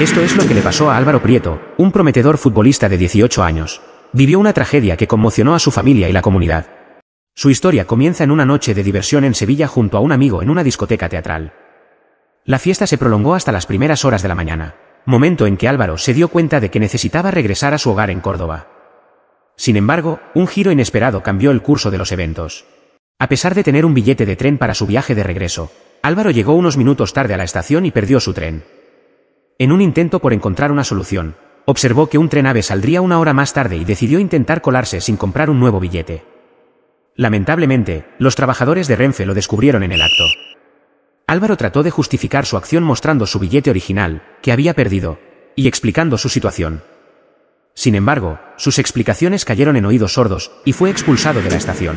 Esto es lo que le pasó a Álvaro Prieto, un prometedor futbolista de 18 años. Vivió una tragedia que conmocionó a su familia y la comunidad. Su historia comienza en una noche de diversión en Sevilla junto a un amigo en una discoteca teatral. La fiesta se prolongó hasta las primeras horas de la mañana, momento en que Álvaro se dio cuenta de que necesitaba regresar a su hogar en Córdoba. Sin embargo, un giro inesperado cambió el curso de los eventos. A pesar de tener un billete de tren para su viaje de regreso, Álvaro llegó unos minutos tarde a la estación y perdió su tren. En un intento por encontrar una solución, observó que un tren ave saldría una hora más tarde y decidió intentar colarse sin comprar un nuevo billete. Lamentablemente, los trabajadores de Renfe lo descubrieron en el acto. Álvaro trató de justificar su acción mostrando su billete original, que había perdido, y explicando su situación. Sin embargo, sus explicaciones cayeron en oídos sordos y fue expulsado de la estación.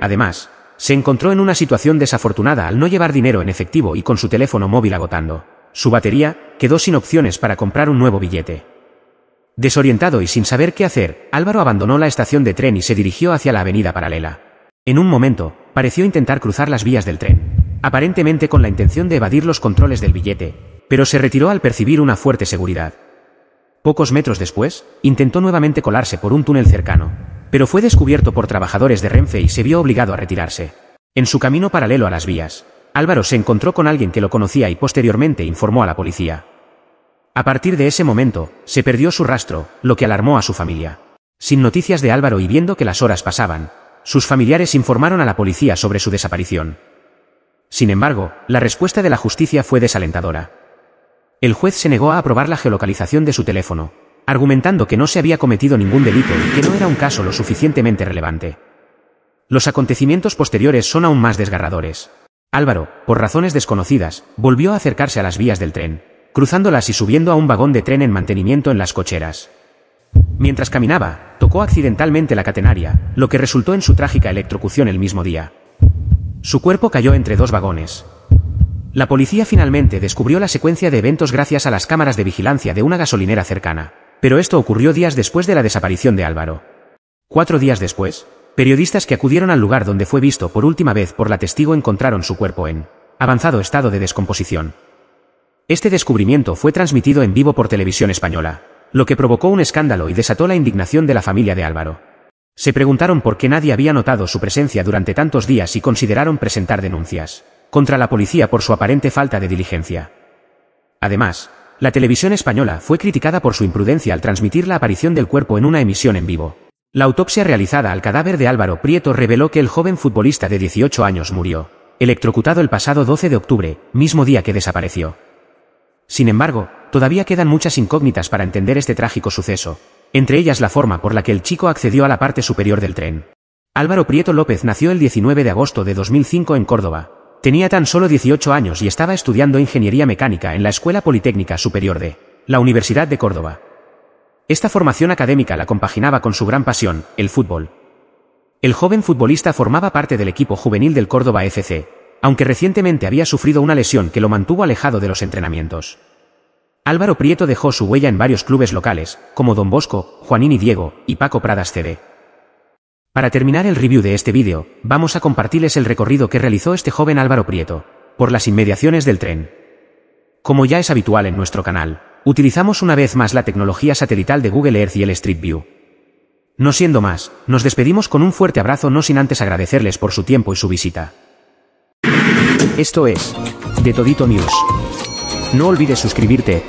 Además, se encontró en una situación desafortunada al no llevar dinero en efectivo y con su teléfono móvil agotando. Su batería, quedó sin opciones para comprar un nuevo billete. Desorientado y sin saber qué hacer, Álvaro abandonó la estación de tren y se dirigió hacia la avenida paralela. En un momento, pareció intentar cruzar las vías del tren, aparentemente con la intención de evadir los controles del billete, pero se retiró al percibir una fuerte seguridad. Pocos metros después, intentó nuevamente colarse por un túnel cercano, pero fue descubierto por trabajadores de Renfe y se vio obligado a retirarse. En su camino paralelo a las vías, Álvaro se encontró con alguien que lo conocía y posteriormente informó a la policía. A partir de ese momento, se perdió su rastro, lo que alarmó a su familia. Sin noticias de Álvaro y viendo que las horas pasaban, sus familiares informaron a la policía sobre su desaparición. Sin embargo, la respuesta de la justicia fue desalentadora. El juez se negó a aprobar la geolocalización de su teléfono, argumentando que no se había cometido ningún delito y que no era un caso lo suficientemente relevante. Los acontecimientos posteriores son aún más desgarradores. Álvaro, por razones desconocidas, volvió a acercarse a las vías del tren, cruzándolas y subiendo a un vagón de tren en mantenimiento en las cocheras. Mientras caminaba, tocó accidentalmente la catenaria, lo que resultó en su trágica electrocución el mismo día. Su cuerpo cayó entre dos vagones. La policía finalmente descubrió la secuencia de eventos gracias a las cámaras de vigilancia de una gasolinera cercana, pero esto ocurrió días después de la desaparición de Álvaro. Cuatro días después, Periodistas que acudieron al lugar donde fue visto por última vez por la testigo encontraron su cuerpo en avanzado estado de descomposición. Este descubrimiento fue transmitido en vivo por televisión española, lo que provocó un escándalo y desató la indignación de la familia de Álvaro. Se preguntaron por qué nadie había notado su presencia durante tantos días y consideraron presentar denuncias contra la policía por su aparente falta de diligencia. Además, la televisión española fue criticada por su imprudencia al transmitir la aparición del cuerpo en una emisión en vivo. La autopsia realizada al cadáver de Álvaro Prieto reveló que el joven futbolista de 18 años murió, electrocutado el pasado 12 de octubre, mismo día que desapareció. Sin embargo, todavía quedan muchas incógnitas para entender este trágico suceso, entre ellas la forma por la que el chico accedió a la parte superior del tren. Álvaro Prieto López nació el 19 de agosto de 2005 en Córdoba. Tenía tan solo 18 años y estaba estudiando ingeniería mecánica en la Escuela Politécnica Superior de la Universidad de Córdoba. Esta formación académica la compaginaba con su gran pasión, el fútbol. El joven futbolista formaba parte del equipo juvenil del Córdoba FC, aunque recientemente había sufrido una lesión que lo mantuvo alejado de los entrenamientos. Álvaro Prieto dejó su huella en varios clubes locales, como Don Bosco, Juanín y Diego, y Paco Pradas CD. Para terminar el review de este vídeo, vamos a compartirles el recorrido que realizó este joven Álvaro Prieto, por las inmediaciones del tren. Como ya es habitual en nuestro canal, utilizamos una vez más la tecnología satelital de Google Earth y el Street View. No siendo más, nos despedimos con un fuerte abrazo no sin antes agradecerles por su tiempo y su visita. Esto es, de Todito News. No olvides suscribirte,